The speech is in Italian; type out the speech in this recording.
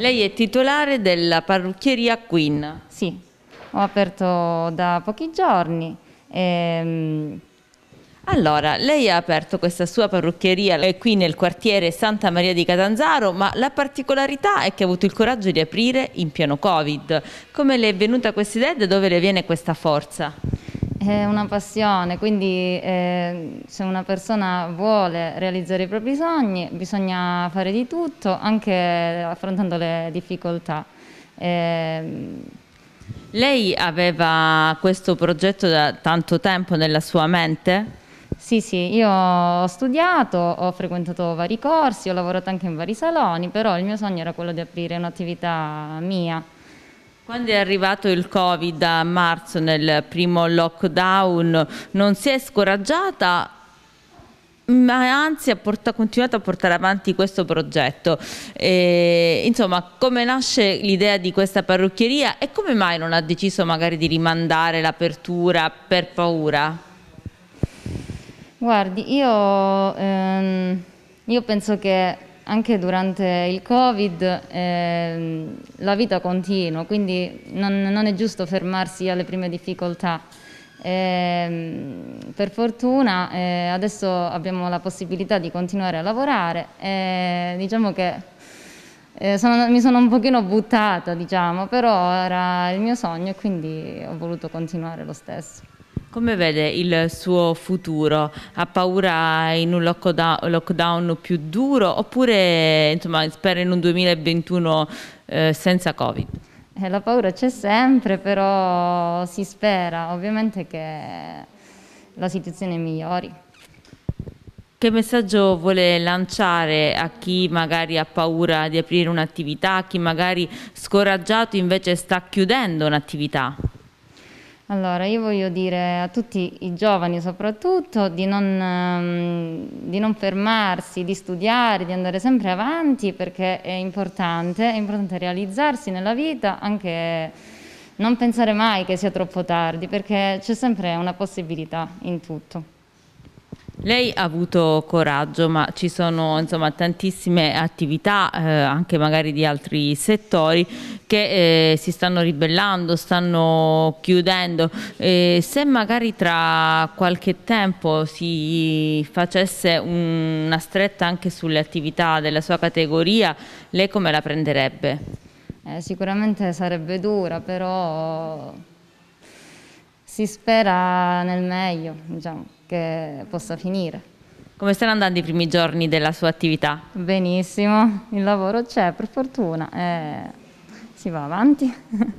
Lei è titolare della parrucchieria Queen. Sì, ho aperto da pochi giorni. Ehm... Allora, lei ha aperto questa sua parrucchieria eh, qui nel quartiere Santa Maria di Catanzaro, ma la particolarità è che ha avuto il coraggio di aprire in pieno Covid. Come le è venuta questa idea e da dove le viene questa forza? È una passione, quindi eh, se una persona vuole realizzare i propri sogni bisogna fare di tutto, anche affrontando le difficoltà. Eh, lei aveva questo progetto da tanto tempo nella sua mente? Sì, sì, io ho studiato, ho frequentato vari corsi, ho lavorato anche in vari saloni, però il mio sogno era quello di aprire un'attività mia. Quando è arrivato il Covid a marzo nel primo lockdown non si è scoraggiata ma anzi ha, portato, continuato a portare avanti questo progetto. E, insomma, come nasce l'idea di questa parrucchieria e come mai non ha deciso magari di rimandare l'apertura per paura? Guardi, io, ehm, io penso che anche durante il Covid eh, la vita continua, quindi non, non, è giusto fermarsi alle prime difficoltà. Eh, per fortuna eh, adesso abbiamo la possibilità di continuare a lavorare e diciamo che eh, sono, mi sono un pochino buttata, diciamo, però era il mio sogno e quindi ho voluto continuare lo stesso. Come vede il suo futuro? Ha paura in un lockdown più duro oppure insomma, spera in un 2021 eh, senza Covid? Eh, la paura c'è sempre, però si spera ovviamente che la situazione migliori. Che messaggio vuole lanciare a chi magari ha paura di aprire un'attività, a chi magari scoraggiato invece sta chiudendo un'attività? Allora, io voglio dire a tutti i giovani soprattutto di non, ehm, di non, fermarsi, di studiare, di andare sempre avanti perché è importante, è importante realizzarsi nella vita, anche non pensare mai che sia troppo tardi perché c'è sempre una possibilità in tutto. Lei ha avuto coraggio, ma ci sono insomma, tantissime attività, eh, anche magari di altri settori, che eh, si stanno ribellando, stanno chiudendo. Eh, se magari tra qualche tempo si facesse un, una stretta anche sulle attività della sua categoria, lei come la prenderebbe? Eh, sicuramente sarebbe dura, però si spera nel meglio diciamo, che possa finire. Come stanno andando i primi giorni della sua attività? Benissimo, il lavoro c'è per fortuna. Eh si va avanti.